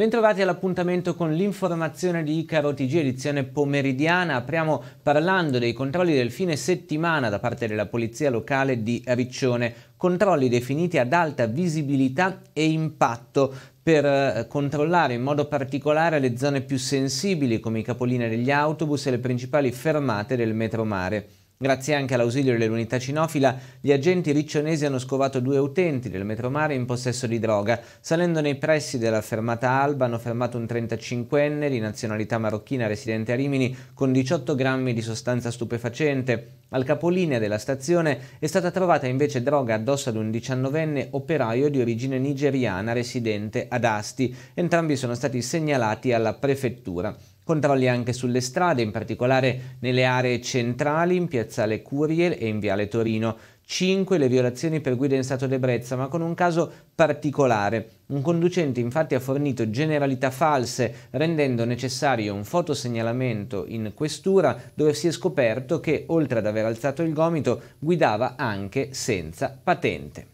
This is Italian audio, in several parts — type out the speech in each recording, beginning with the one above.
Bentrovati all'appuntamento con l'informazione di Icaro TG, edizione pomeridiana. Apriamo parlando dei controlli del fine settimana da parte della Polizia Locale di Riccione. Controlli definiti ad alta visibilità e impatto per eh, controllare in modo particolare le zone più sensibili come i capolinea degli autobus e le principali fermate del metromare. Grazie anche all'ausilio dell'unità cinofila, gli agenti riccionesi hanno scovato due utenti del metromare in possesso di droga. Salendo nei pressi della fermata Alba hanno fermato un 35enne di nazionalità marocchina residente a Rimini con 18 grammi di sostanza stupefacente. Al capolinea della stazione è stata trovata invece droga addosso ad un 19enne operaio di origine nigeriana residente ad Asti. Entrambi sono stati segnalati alla prefettura. Controlli anche sulle strade, in particolare nelle aree centrali, in piazzale Curiel e in viale Torino. 5 le violazioni per guida in stato d'ebbrezza, ma con un caso particolare. Un conducente infatti ha fornito generalità false, rendendo necessario un fotosegnalamento in questura dove si è scoperto che, oltre ad aver alzato il gomito, guidava anche senza patente.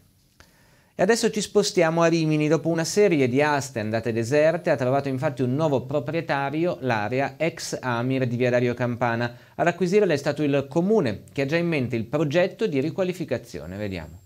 E adesso ci spostiamo a Rimini. Dopo una serie di aste andate deserte, ha trovato infatti un nuovo proprietario l'area ex Amir di Via Dario Campana. Ad acquisirla è stato il comune, che ha già in mente il progetto di riqualificazione. Vediamo.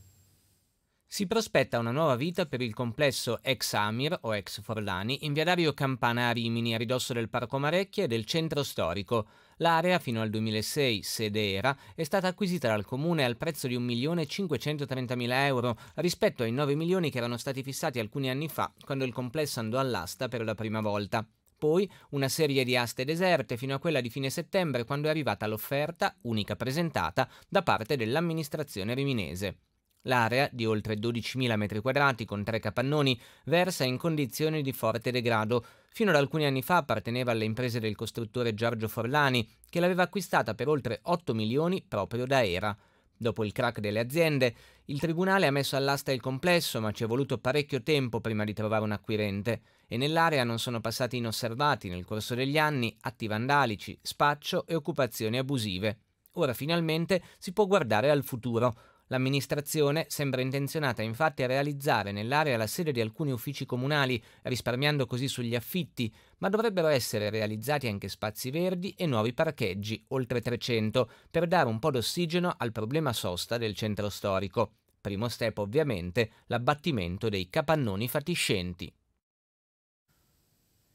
Si prospetta una nuova vita per il complesso ex Amir o ex Forlani in via Dario Campana a Rimini a ridosso del Parco Marecchia e del centro storico. L'area, fino al 2006, sede era, è stata acquisita dal comune al prezzo di 1.530.000 euro rispetto ai 9 milioni che erano stati fissati alcuni anni fa quando il complesso andò all'asta per la prima volta. Poi una serie di aste deserte fino a quella di fine settembre quando è arrivata l'offerta, unica presentata, da parte dell'amministrazione riminese. L'area, di oltre 12.000 m2 con tre capannoni, versa in condizioni di forte degrado. Fino ad alcuni anni fa apparteneva alle imprese del costruttore Giorgio Forlani, che l'aveva acquistata per oltre 8 milioni proprio da Era. Dopo il crack delle aziende, il tribunale ha messo all'asta il complesso, ma ci è voluto parecchio tempo prima di trovare un acquirente, e nell'area non sono passati inosservati nel corso degli anni atti vandalici, spaccio e occupazioni abusive. Ora finalmente si può guardare al futuro L'amministrazione sembra intenzionata infatti a realizzare nell'area la sede di alcuni uffici comunali, risparmiando così sugli affitti, ma dovrebbero essere realizzati anche spazi verdi e nuovi parcheggi, oltre 300, per dare un po' d'ossigeno al problema sosta del centro storico. Primo step ovviamente l'abbattimento dei capannoni fatiscenti.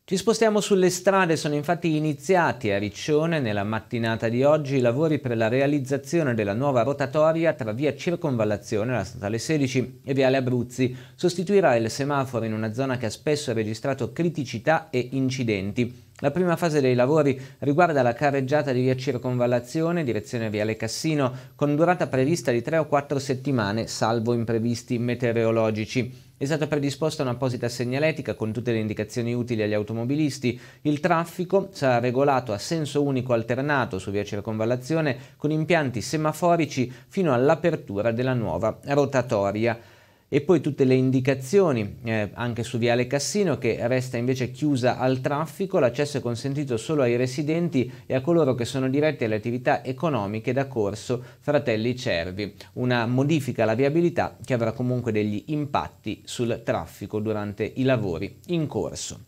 Ci spostiamo sulle strade, sono infatti iniziati a Riccione nella mattinata di oggi i lavori per la realizzazione della nuova rotatoria tra via Circonvallazione, la statale 16, e viale Abruzzi. Sostituirà il semaforo in una zona che ha spesso registrato criticità e incidenti. La prima fase dei lavori riguarda la carreggiata di via Circonvallazione, direzione via Le Cassino, con durata prevista di 3 o 4 settimane, salvo imprevisti meteorologici. È stata predisposta un'apposita segnaletica con tutte le indicazioni utili agli automobilisti. Il traffico sarà regolato a senso unico alternato su via Circonvallazione con impianti semaforici fino all'apertura della nuova rotatoria e poi tutte le indicazioni eh, anche su Viale Cassino che resta invece chiusa al traffico, l'accesso è consentito solo ai residenti e a coloro che sono diretti alle attività economiche da corso Fratelli Cervi, una modifica alla viabilità che avrà comunque degli impatti sul traffico durante i lavori in corso.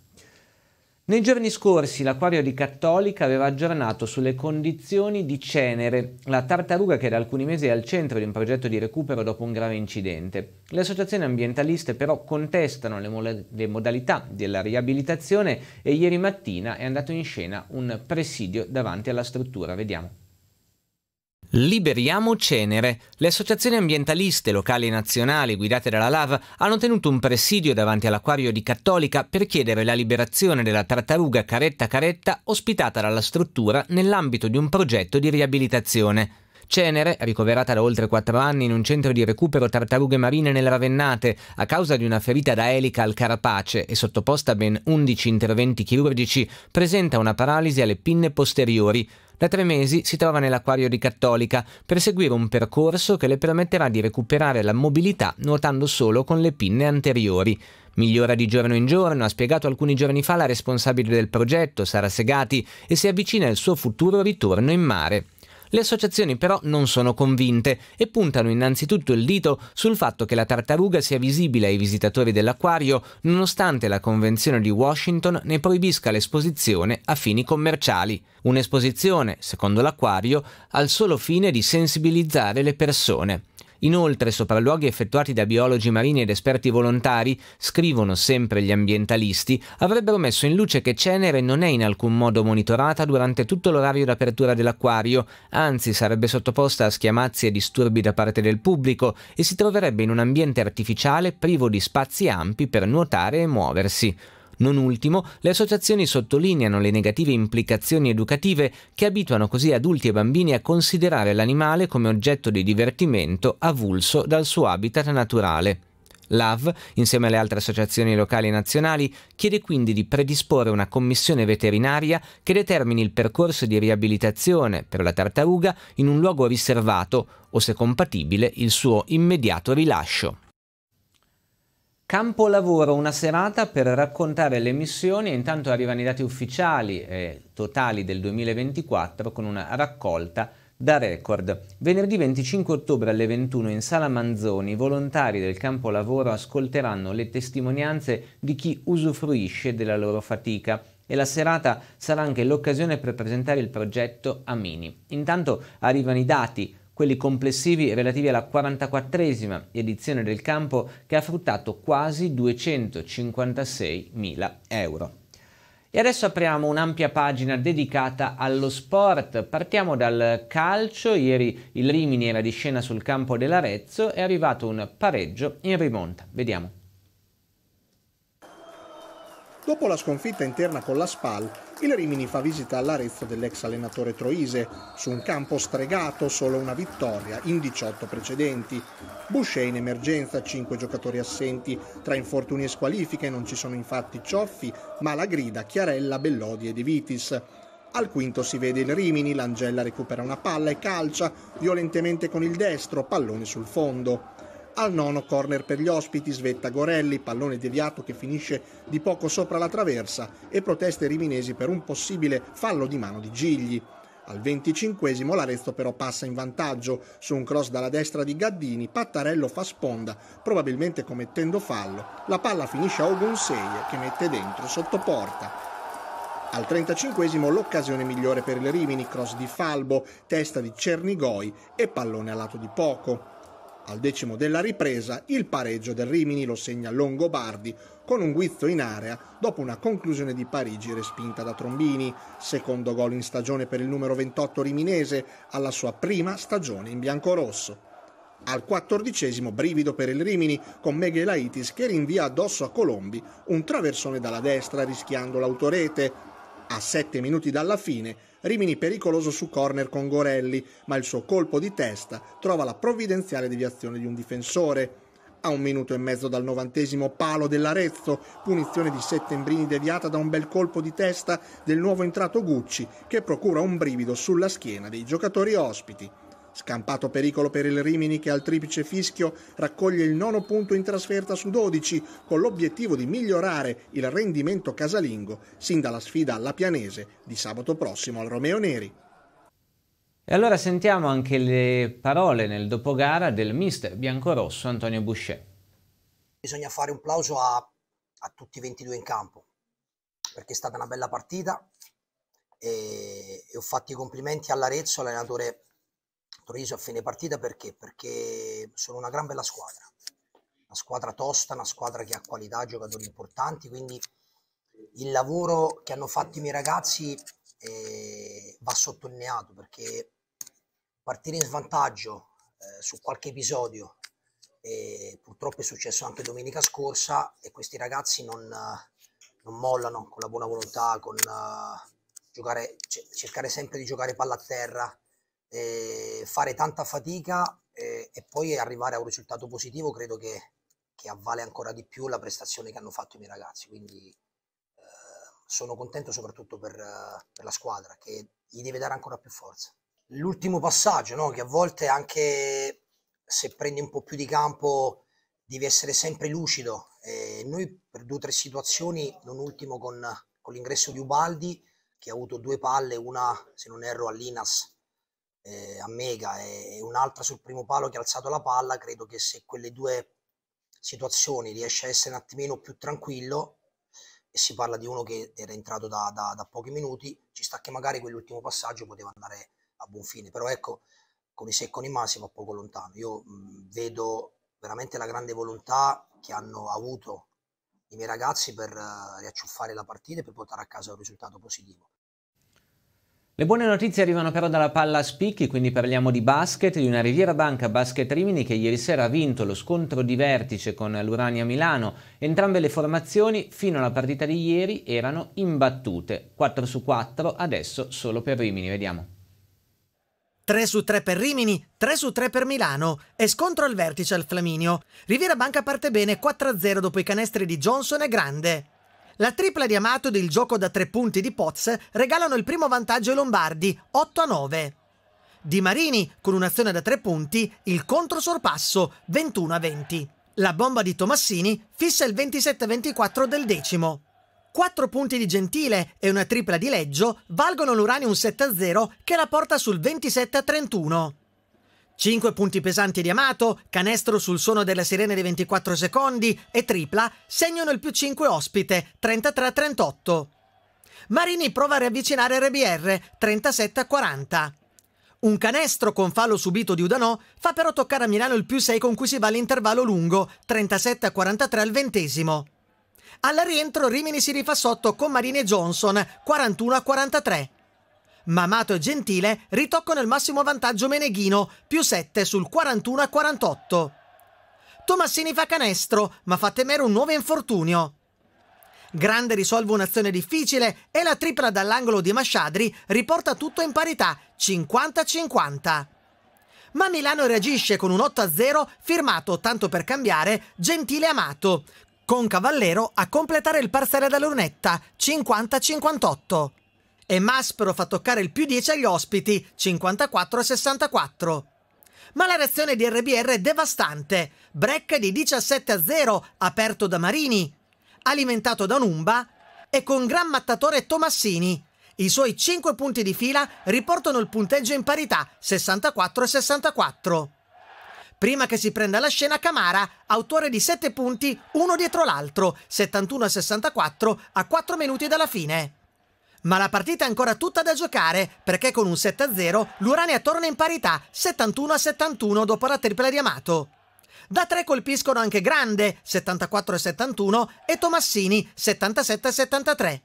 Nei giorni scorsi l'acquario di Cattolica aveva aggiornato sulle condizioni di Cenere, la tartaruga che da alcuni mesi è al centro di un progetto di recupero dopo un grave incidente. Le associazioni ambientaliste però contestano le, mo le modalità della riabilitazione e ieri mattina è andato in scena un presidio davanti alla struttura. Vediamo. Liberiamo Cenere. Le associazioni ambientaliste locali e nazionali guidate dalla LAV hanno tenuto un presidio davanti all'acquario di Cattolica per chiedere la liberazione della tartaruga Caretta Caretta ospitata dalla struttura nell'ambito di un progetto di riabilitazione. Cenere, ricoverata da oltre 4 anni in un centro di recupero tartarughe marine nel Ravennate a causa di una ferita da elica al carapace e sottoposta a ben 11 interventi chirurgici, presenta una paralisi alle pinne posteriori. Da tre mesi si trova nell'acquario di Cattolica per seguire un percorso che le permetterà di recuperare la mobilità nuotando solo con le pinne anteriori. Migliora di giorno in giorno, ha spiegato alcuni giorni fa la responsabile del progetto, Sara Segati, e si avvicina al suo futuro ritorno in mare. Le associazioni però non sono convinte e puntano innanzitutto il dito sul fatto che la tartaruga sia visibile ai visitatori dell'acquario nonostante la Convenzione di Washington ne proibisca l'esposizione a fini commerciali. Un'esposizione, secondo l'acquario, al solo fine di sensibilizzare le persone. Inoltre, sopralluoghi effettuati da biologi marini ed esperti volontari, scrivono sempre gli ambientalisti, avrebbero messo in luce che Cenere non è in alcun modo monitorata durante tutto l'orario d'apertura dell'acquario, anzi sarebbe sottoposta a schiamazzi e disturbi da parte del pubblico e si troverebbe in un ambiente artificiale privo di spazi ampi per nuotare e muoversi. Non ultimo, le associazioni sottolineano le negative implicazioni educative che abituano così adulti e bambini a considerare l'animale come oggetto di divertimento avulso dal suo habitat naturale. L'AV, insieme alle altre associazioni locali e nazionali, chiede quindi di predisporre una commissione veterinaria che determini il percorso di riabilitazione per la tartaruga in un luogo riservato o, se compatibile, il suo immediato rilascio. Campo lavoro una serata per raccontare le missioni e intanto arrivano i dati ufficiali e eh, totali del 2024 con una raccolta da record. Venerdì 25 ottobre alle 21 in Sala Manzoni i volontari del campo lavoro ascolteranno le testimonianze di chi usufruisce della loro fatica e la serata sarà anche l'occasione per presentare il progetto a Mini. Intanto arrivano i dati quelli complessivi relativi alla 44esima edizione del campo che ha fruttato quasi 256.000 euro. E adesso apriamo un'ampia pagina dedicata allo sport. Partiamo dal calcio. Ieri il Rimini era di scena sul campo dell'Arezzo. È arrivato un pareggio in rimonta. Vediamo. Dopo la sconfitta interna con la Spal, il Rimini fa visita all'Arezzo dell'ex allenatore Troise, su un campo stregato solo una vittoria in 18 precedenti. Boucher in emergenza, 5 giocatori assenti, tra infortuni e squalifiche non ci sono infatti Cioffi, Malagrida, Chiarella, Bellodi e De Vitis. Al quinto si vede il Rimini, l'Angella recupera una palla e calcia violentemente con il destro, pallone sul fondo. Al nono corner per gli ospiti svetta Gorelli, pallone deviato che finisce di poco sopra la traversa e proteste riminesi per un possibile fallo di mano di Gigli. Al venticinquesimo l'Arezzo però passa in vantaggio su un cross dalla destra di Gaddini, Pattarello fa sponda, probabilmente commettendo fallo. La palla finisce a Ogunseye che mette dentro sotto porta. Al 35 l'occasione migliore per il Rimini, cross di Falbo, testa di Cernigoi e pallone a lato di poco. Al decimo della ripresa il pareggio del Rimini lo segna Longobardi con un guizzo in area dopo una conclusione di Parigi respinta da Trombini, secondo gol in stagione per il numero 28 riminese alla sua prima stagione in biancorosso. Al quattordicesimo brivido per il Rimini con Meghelaitis che rinvia addosso a Colombi un traversone dalla destra rischiando l'autorete, a 7 minuti dalla fine, Rimini pericoloso su corner con Gorelli, ma il suo colpo di testa trova la provvidenziale deviazione di un difensore. A un minuto e mezzo dal novantesimo palo dell'Arezzo, punizione di Settembrini deviata da un bel colpo di testa del nuovo entrato Gucci, che procura un brivido sulla schiena dei giocatori ospiti. Scampato pericolo per il Rimini che al triplice fischio raccoglie il nono punto in trasferta su 12 con l'obiettivo di migliorare il rendimento casalingo sin dalla sfida alla Pianese di sabato prossimo al Romeo Neri. E allora sentiamo anche le parole nel dopogara del mister biancorosso Antonio Boucher. Bisogna fare un plauso a, a tutti i 22 in campo perché è stata una bella partita e, e ho fatto i complimenti all'Arezzo, all'allenatore sorpreso a fine partita perché? Perché sono una gran bella squadra, una squadra tosta, una squadra che ha qualità, giocatori importanti, quindi il lavoro che hanno fatto i miei ragazzi eh, va sottolineato perché partire in svantaggio eh, su qualche episodio, eh, purtroppo è successo anche domenica scorsa e questi ragazzi non, non mollano con la buona volontà, con uh, giocare, cercare sempre di giocare palla a terra, eh, fare tanta fatica eh, e poi arrivare a un risultato positivo credo che, che, avvale ancora di più la prestazione che hanno fatto i miei ragazzi. Quindi eh, sono contento soprattutto per, per, la squadra che gli deve dare ancora più forza. L'ultimo passaggio, no? che a volte anche se prendi un po' più di campo devi essere sempre lucido. E noi per due o tre situazioni, non ultimo con, con l'ingresso di Ubaldi, che ha avuto due palle, una se non erro all'Inas eh, a Mega e un'altra sul primo palo che ha alzato la palla, credo che se quelle due situazioni riesce a essere un attimino più tranquillo, e si parla di uno che era entrato da, da, da pochi minuti, ci sta che magari quell'ultimo passaggio poteva andare a buon fine, però ecco, con i secco e masi va poco lontano. Io mh, mm, vedo veramente la grande volontà che hanno avuto i miei ragazzi per uh, riacciuffare la partita e per portare a casa un risultato positivo. Le buone notizie arrivano però dalla palla a spicchi, quindi parliamo di basket, di una Riviera Banca Basket Rimini che ieri sera ha vinto lo scontro di vertice con l'Urania Milano. Entrambe le formazioni fino alla partita di ieri erano imbattute, 4 su 4, adesso solo per Rimini, vediamo. 3 su 3 per Rimini, 3 su 3 per Milano e scontro al vertice al Flaminio. Riviera Banca parte bene 4-0 dopo i canestri di Johnson e Grande. La tripla di Amato ed il gioco da tre punti di Poz regalano il primo vantaggio ai Lombardi, 8 a 9. Di Marini, con un'azione da tre punti, il controsorpasso, 21 a 20. La bomba di Tomassini fissa il 27-24 del decimo. Quattro punti di Gentile e una tripla di Leggio valgono l'Uranium 7-0 che la porta sul 27-31. 5 punti pesanti di Amato, canestro sul suono della sirena di 24 secondi e tripla segnano il più 5 ospite, 33-38. Marini prova a riavvicinare RBR, 37-40. Un canestro con fallo subito di Udanò fa però toccare a Milano il più 6 con cui si va all'intervallo lungo, 37-43 al ventesimo. Al rientro Rimini si rifà sotto con Marini e Johnson, 41-43. Mamato e Gentile ritoccano il massimo vantaggio Meneghino, più 7 sul 41 a 48. Tomassini fa canestro, ma fa temere un nuovo infortunio. Grande risolve un'azione difficile e la tripla dall'angolo di Masciadri riporta tutto in parità, 50-50. Ma Milano reagisce con un 8-0 firmato, tanto per cambiare, Gentile Amato, con Cavallero a completare il parziale dall'ornetta, 50-58 e Maspero fa toccare il più 10 agli ospiti, 54 a 64. Ma la reazione di RBR è devastante. Break di 17 a 0, aperto da Marini, alimentato da Numba e con gran mattatore Tomassini. I suoi 5 punti di fila riportano il punteggio in parità, 64 a 64. Prima che si prenda la scena, Camara, autore di 7 punti, uno dietro l'altro, 71 a 64, a 4 minuti dalla fine. Ma la partita è ancora tutta da giocare perché con un 7-0 l'Urania torna in parità 71-71 dopo la tripla di Amato. Da tre colpiscono anche Grande 74-71 e Tomassini 77-73.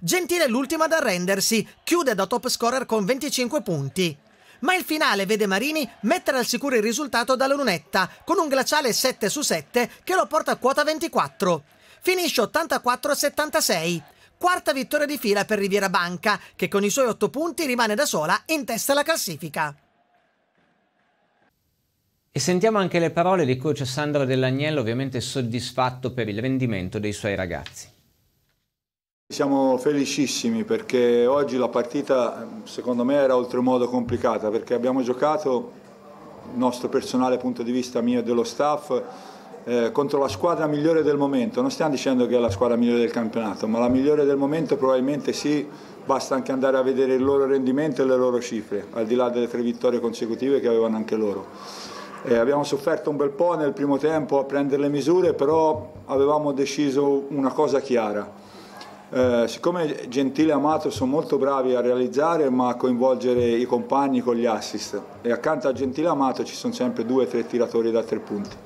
Gentile è l'ultima ad arrendersi, chiude da top scorer con 25 punti. Ma il finale vede Marini mettere al sicuro il risultato dalla lunetta con un glaciale 7 su 7 che lo porta a quota 24. Finisce 84-76 quarta vittoria di fila per Riviera Banca, che con i suoi otto punti rimane da sola in testa alla classifica. E sentiamo anche le parole di coach Sandro Dell'Agnello, ovviamente soddisfatto per il rendimento dei suoi ragazzi. Siamo felicissimi perché oggi la partita secondo me era oltremodo complicata perché abbiamo giocato, il nostro personale punto di vista mio e dello staff, eh, contro la squadra migliore del momento, non stiamo dicendo che è la squadra migliore del campionato, ma la migliore del momento probabilmente sì, basta anche andare a vedere il loro rendimento e le loro cifre, al di là delle tre vittorie consecutive che avevano anche loro. Eh, abbiamo sofferto un bel po' nel primo tempo a prendere le misure, però avevamo deciso una cosa chiara. Eh, siccome Gentile e Amato sono molto bravi a realizzare ma a coinvolgere i compagni con gli assist e accanto a Gentile e Amato ci sono sempre due o tre tiratori da tre punti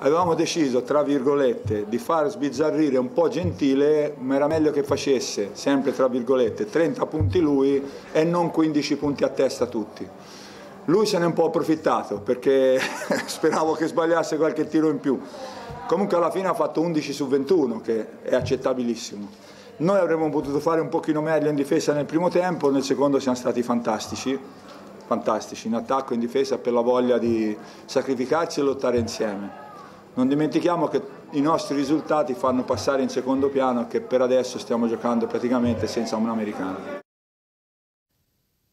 avevamo deciso, tra virgolette, di far sbizzarrire un po' Gentile, ma era meglio che facesse, sempre tra virgolette, 30 punti lui e non 15 punti a testa tutti. Lui se ne è un po' approfittato perché speravo che sbagliasse qualche tiro in più. Comunque alla fine ha fatto 11 su 21, che è accettabilissimo. Noi avremmo potuto fare un pochino meglio in difesa nel primo tempo, nel secondo siamo stati fantastici, fantastici in attacco e in difesa per la voglia di sacrificarsi e lottare insieme. Non dimentichiamo che i nostri risultati fanno passare in secondo piano che per adesso stiamo giocando praticamente senza un americano.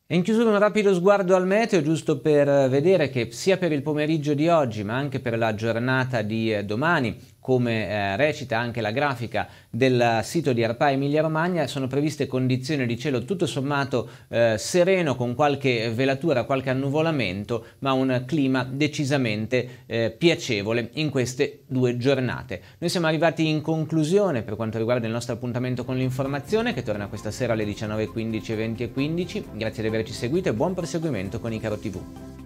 in chiusura un rapido sguardo al meteo, giusto per vedere che sia per il pomeriggio di oggi, ma anche per la giornata di eh, domani, come eh, recita anche la grafica del sito di Arpa Emilia Romagna, sono previste condizioni di cielo tutto sommato eh, sereno con qualche velatura, qualche annuvolamento, ma un clima decisamente eh, piacevole in queste due giornate. Noi siamo arrivati in conclusione per quanto riguarda il nostro appuntamento con l'informazione che torna questa sera alle 19.15 e 20.15. Grazie di averci seguito e buon proseguimento con Icaro TV.